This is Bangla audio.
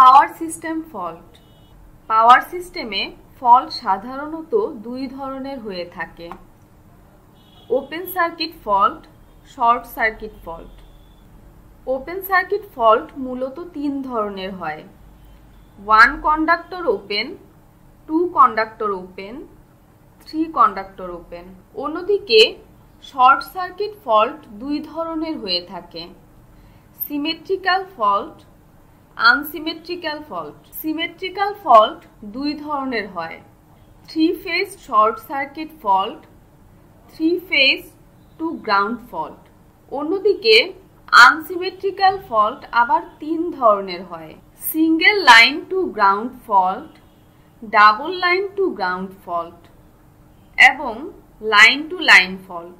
পাওয়ার সিস্টেম ফল্ট পাওয়ার সিস্টেমে ফল্ট সাধারণত দুই ধরনের হয়ে থাকে open circuit fault short circuit fault open circuit fault মূলত তিন ধরনের হয় one conductor open two conductor open three conductor open অন্যদিকে শর্ট সার্কিট ফল্ট দুই ধরনের হয়ে থাকে symmetrical fault unsymmetrical fault symmetrical fault দুই ধরনের হয় three phase short circuit fault three phase to ground fault অন্যদিকে আনসিমেট্রিক্যাল ফল্ট আবার তিন ধরনের হয় single line to ground fault double line to ground fault এবং লাইন টু লাইন ফল্ট